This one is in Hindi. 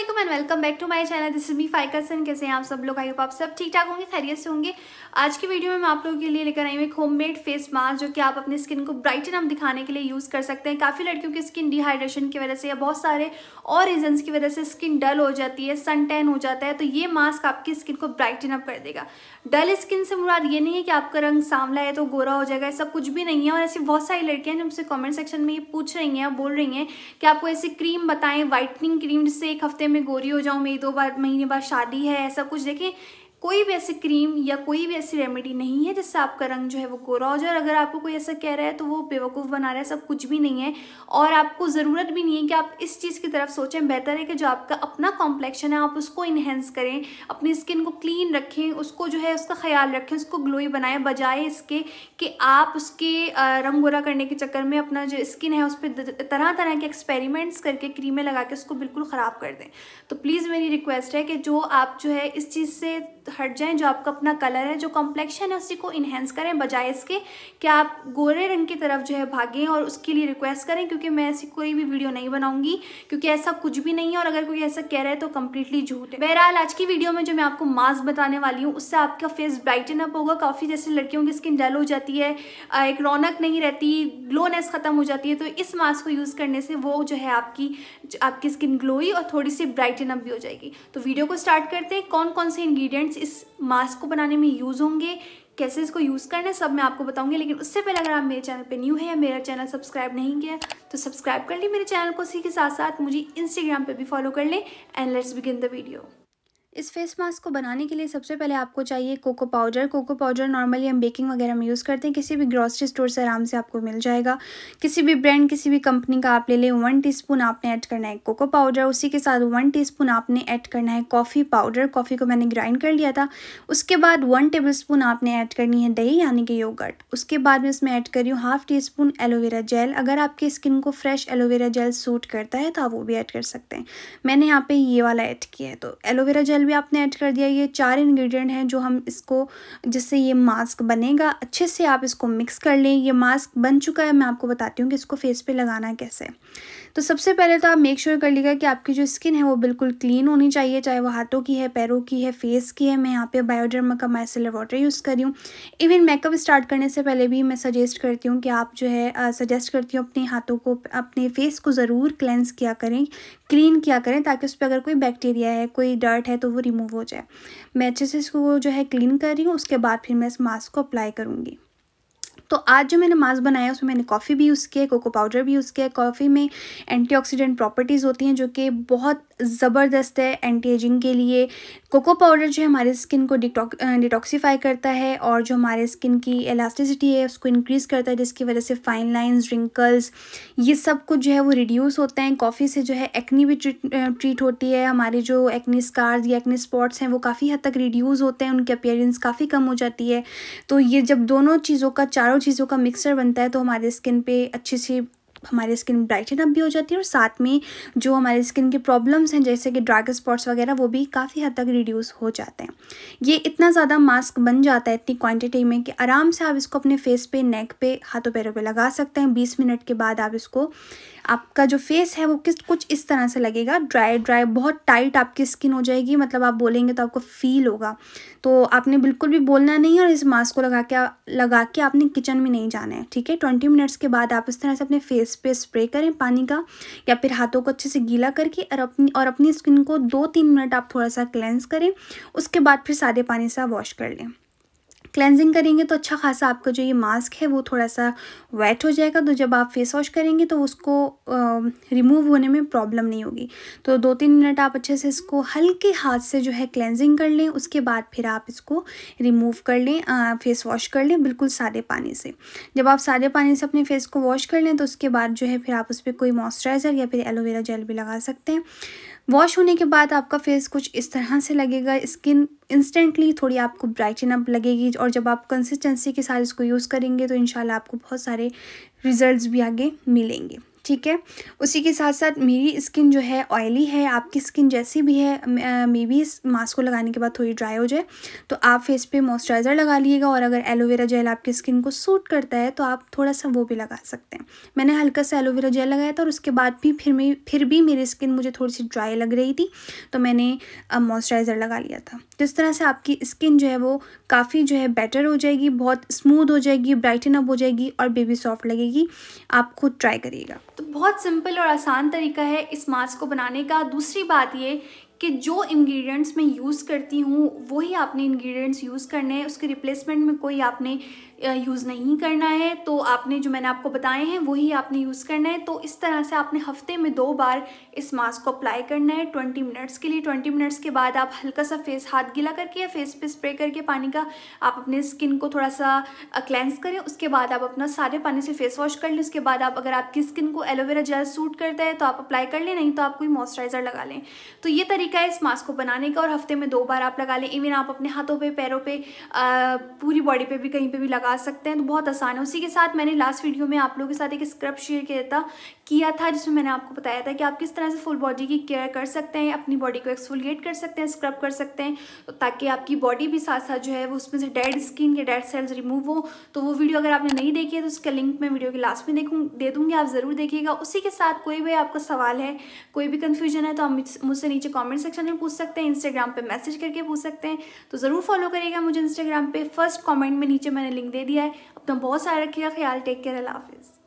Aslam and welcome back to my channel this is me फाइकसन कैसे हैं आप सब लोग आई हो आप सब ठीक ठाक होंगे खैरियत से होंगे आज की वीडियो में मैं आप लोगों के लिए लेकर आई हूँ एक होममेड फेस मास्क जो कि आप अपने स्किन को ब्राइटन अप दिखाने के लिए यूज़ कर सकते हैं काफ़ी लड़कियों की स्किन डिहाइड्रेशन की वजह से या बहुत सारे और रीजन्स की वजह से स्किन डल हो जाती है सन टैन हो जाता है तो ये मास्क आपकी स्किन को ब्राइटन अप कर देगा डल स्किन से मुराद ये नहीं है कि आपका रंग सांवला है तो गोरा हो जाएगा ऐसा कुछ भी नहीं है और ऐसी बहुत सारी लड़कियाँ जो जिनसे कॉमेंट सेक्शन में ये पूछ रही हैं बोल रही हैं कि आपको ऐसी क्रीम बताएं वाइटनिंग क्रीम जिससे एक हफ्ते मैं गोरी हो जाऊँ मेरी दो बार महीने बाद शादी है ऐसा कुछ देखें कोई भी ऐसी क्रीम या कोई भी ऐसी रेमेडी नहीं है जिससे आपका रंग जो है वो गोरा हो जाए अगर आपको कोई ऐसा कह रहा है तो वो बेवकूफ़ बना रहा है सब कुछ भी नहीं है और आपको ज़रूरत भी नहीं है कि आप इस चीज़ की तरफ सोचें बेहतर है कि जो आपका अपना कॉम्प्लेक्शन है आप उसको इन्हेंस करें अपनी स्किन को क्लीन रखें उसको जो है उसका ख्याल रखें उसको ग्लोई बनाएं बजाय इसके कि आप उसके रंग गोरा करने के चक्कर में अपना जो स्किन है उस पर तरह तरह के एक्सपेरिमेंट्स करके क्रीमें लगा के उसको बिल्कुल ख़राब कर दें तो प्लीज़ मेरी रिक्वेस्ट है कि जो आप जो है इस चीज़ से हट जाएं जो आपका अपना कलर है जो कॉम्प्लेक्शन है उसी को इन्हेंस करें बजाय इसके कि आप गोरे रंग की तरफ जो है भागें और उसके लिए रिक्वेस्ट करें क्योंकि मैं ऐसी कोई भी वीडियो नहीं बनाऊंगी क्योंकि ऐसा कुछ भी नहीं है और अगर कोई ऐसा कह रहा है तो कम्प्लीटली झूठ है बहरहाल आज की वीडियो में जो मैं आपको मास्क बताने वाली हूँ उससे आपका फेस ब्राइटन अप होगा काफ़ी जैसे लड़कियों की स्किन डल हो जाती है एक रौनक नहीं रहती ग्लोनेस ख़त्म हो जाती है तो इस मास्क को यूज़ करने से वो जो है आपकी आपकी स्किन ग्लोई और थोड़ी सी ब्राइटन अप भी हो जाएगी तो वीडियो को स्टार्ट करते हैं कौन कौन से इंग्रीडियंट इंग्रेडिएंट्स इस मास्क को बनाने में यूज़ होंगे कैसे इसको यूज़ करना है सब मैं आपको बताऊंगी लेकिन उससे पहले अगर आप मेरे चैनल पे न्यू है या मेरा चैनल सब्सक्राइब नहीं किया तो सब्सक्राइब कर लें मेरे चैनल को उसी के साथ साथ मुझे इंस्टाग्राम पर भी फॉलो कर लें and let's begin the video इस फेस मास्क को बनाने के लिए सबसे पहले आपको चाहिए cocoa powder cocoa powder normally हम बेकिंग वगैरह में यूज़ करते हैं किसी भी ग्रॉसरी स्टोर से आराम से आपको मिल जाएगा किसी भी ब्रांड किसी भी कंपनी का आप ले लें वन टीस्पून आपने ऐड करना है कोको पाउडर उसी के साथ वन टीस्पून आपने ऐड करना है कॉफ़ी पाउडर कॉफ़ी को मैंने ग्राइंड कर लिया था उसके बाद वन टेबल स्पून आपने ऐड करनी है दही यानी कि योगर्ट उसके बाद में इसमें ऐड कर रही हूँ half teaspoon aloe vera gel अगर आपकी स्किन को फ्रेश एलोवेरा जेल सूट करता है तो आप वो भी ऐड कर सकते हैं मैंने यहाँ पर ये वाला ऐड किया है तो एलोवेरा जेल ऑयल भी आपने ऐड कर दिया ये चार इंग्रेडिएंट हैं जो हम इसको जिससे ये मास्क बनेगा अच्छे से आप इसको मिक्स कर लें ये मास्क बन चुका है मैं आपको बताती हूँ कि इसको फेस पे लगाना कैसे तो सबसे पहले तो आप मेक श्योर sure कर लीजिएगा कि आपकी जो स्किन है वो बिल्कुल क्लीन होनी चाहिए चाहे वो हाथों की है पैरों की है फेस की है मैं यहाँ पे बायोडर्मा का माइसिलर वाटर यूज़ करी हूँ इवन मेकअप स्टार्ट करने से पहले भी मैं सजेस्ट करती हूँ कि आप जो है सजेस्ट करती हूँ अपने हाथों को अपने फेस को ज़रूर क्लेंस किया करें क्लीन किया करें ताकि उस पर अगर कोई बैक्टीरिया है कोई डर्ट है तो वो रिमूव हो जाए मैं अच्छे से इसको जो है क्लीन कर रही हूँ उसके बाद फिर मैं इस मास्क को अप्लाई करूँगी तो आज जो मैंने मास्क बनाया उसमें मैंने कॉफ़ी भी यूज़ किया कोको पाउडर भी यूज़ किया कॉफ़ी में एंटीऑक्सीडेंट प्रॉपर्टीज़ होती हैं जो कि बहुत ज़बरदस्त है एंटी एजिंग के लिए कोको पाउडर जो है हमारे स्किन को डिटॉक डिटॉक्सीफाई करता है और जो हमारे स्किन की इलास्टिसिटी है उसको इंक्रीज़ करता है जिसकी वजह से फाइन लाइंस रिंकल्स ये सब कुछ जो है वो रिड्यूस होते हैं कॉफ़ी से जो है एक्नी भी ट्रीट, ट्रीट होती है हमारे जो एक्नी स्कार्स या एक्नी स्पॉट्स हैं वो काफ़ी हद तक रिड्यूज़ होते हैं उनकी अपेयरेंस काफ़ी कम हो जाती है तो ये जब दोनों चीज़ों का चारों चीज़ों का मिक्सर बनता है तो हमारे स्किन पर अच्छी से हमारी स्किन ब्राइटन अप भी हो जाती है और साथ में जो हमारे स्किन की प्रॉब्लम्स हैं जैसे कि डार्क स्पॉट्स वगैरह वो भी काफ़ी हद तक रिड्यूस हो जाते हैं ये इतना ज़्यादा मास्क बन जाता है इतनी क्वांटिटी में कि आराम से आप इसको अपने फेस पे नेक पे हाथों पैरों पे लगा सकते हैं बीस मिनट के बाद आप इसको आपका जो फेस है वो किस कुछ इस तरह से लगेगा ड्राई ड्राई बहुत टाइट आपकी स्किन हो जाएगी मतलब आप बोलेंगे तो आपको फील होगा तो आपने बिल्कुल भी बोलना नहीं और इस मास्क को लगा के लगा के आपने किचन में नहीं जाना है ठीक है ट्वेंटी मिनट्स के बाद आप इस तरह से अपने फेस पे स्प्रे करें पानी का या फिर हाथों को अच्छे से गीला करके और अपनी और अपनी स्किन को दो तीन मिनट आप थोड़ा सा क्लेंस करें उसके बाद फिर सादे पानी से वॉश कर लें क्लेंजिंग करेंगे तो अच्छा खासा आपका जो ये मास्क है वो थोड़ा सा वेट हो जाएगा तो जब आप फेस वॉश करेंगे तो उसको रिमूव होने में प्रॉब्लम नहीं होगी तो दो तीन मिनट आप अच्छे से इसको हल्के हाथ से जो है क्लेंजिंग कर लें उसके बाद फिर आप इसको रिमूव कर लें आ, फेस वॉश कर लें बिल्कुल सादे पानी से जब आप सादे पानी से अपने फेस को वॉश कर लें तो उसके बाद जो है फिर आप उस पर कोई मॉइस्चराइज़र या फिर एलोवेरा जेल भी लगा सकते हैं वॉश होने के बाद आपका फेस कुछ इस तरह से लगेगा स्किन इंस्टेंटली थोड़ी आपको ब्राइटन अप लगेगी और जब आप कंसिस्टेंसी के साथ इसको यूज़ करेंगे तो इन आपको बहुत सारे रिज़ल्ट भी आगे मिलेंगे ठीक है उसी के साथ साथ मेरी स्किन जो है ऑयली है आपकी स्किन जैसी भी है मे बी इस मास्क को लगाने के बाद थोड़ी ड्राई हो जाए तो आप फेस पे मॉइस्चराइज़र लगा लीजिएगा और अगर एलोवेरा जेल आपकी स्किन को सूट करता है तो आप थोड़ा सा वो भी लगा सकते हैं मैंने हल्का सा एलोवेरा जेल लगाया था और उसके बाद भी फिर मैं फिर भी मेरी स्किन मुझे थोड़ी सी ड्राई लग रही थी तो मैंने मॉइस्चराइज़र लगा लिया था तो इस तरह से आपकी स्किन जो है वो काफ़ी जो है बेटर हो जाएगी बहुत स्मूद हो जाएगी ब्राइटन अप हो जाएगी और बेबी सॉफ्ट लगेगी आप खुद ट्राई करिएगा तो बहुत सिंपल और आसान तरीका है इस मास्क को बनाने का दूसरी बात ये कि जो इंग्रेडिएंट्स मैं यूज़ करती हूँ वही आपने इंग्रेडिएंट्स यूज़ करने हैं उसके रिप्लेसमेंट में कोई आपने यूज़ नहीं करना है तो आपने जो मैंने आपको बताए हैं वही आपने यूज़ करना है तो इस तरह से आपने हफ्ते में दो बार इस मास्क को अप्लाई करना है ट्वेंटी मिनट्स के लिए ट्वेंटी मिनट्स के बाद आप हल्का सा फेस हाथ गिला करके या फेस पे स्प्रे करके पानी का आप अपने स्किन को थोड़ा सा क्लेंस करें उसके बाद आप अपना सारे पानी से फेस वॉश कर लें उसके बाद आप अगर आपकी स्किन को एलोवेरा जेल सूट करता है तो आप अप्लाई कर लें नहीं तो आप कोई मॉइस्चराइज़र लगा लें तो ये तरीका है इस मास्क को बनाने का और हफ्ते में दो बार आप लगा लें इवन आप अपने हाथों पर पैरों पर पूरी बॉडी पर भी कहीं पर भी लगा लगा सकते हैं तो बहुत आसान है उसी के साथ मैंने लास्ट वीडियो में आप लोगों के साथ एक स्क्रब शेयर किया था किया था जिसमें मैंने आपको बताया था कि आप किस तरह से फुल बॉडी की केयर कर सकते हैं अपनी बॉडी को एक्सफोलिएट कर सकते हैं स्क्रब कर सकते हैं तो ताकि आपकी बॉडी भी साथ साथ जो है वो उसमें से डेड स्किन या डेड सेल्स रिमूव हो तो वो वीडियो अगर आपने नहीं देखी है तो उसका लिंक मैं वीडियो के लास्ट में देखूँ दे दूँगी आप ज़रूर देखिएगा उसी के साथ कोई भी आपका सवाल है कोई भी कन्फ्यूजन है तो आप मुझसे नीचे कॉमेंट सेक्शन में पूछ सकते हैं इंस्टाग्राम पर मैसेज करके पूछ सकते हैं तो ज़रूर फॉलो करिएगा मुझे इंस्टाग्राम पर फर्स्ट कॉमेंट में नीचे मैंने लिंक दे दे दिया है अपना बहुत सारा रखिएगा ख्याल टेक केयर अल्लाह हाफिज़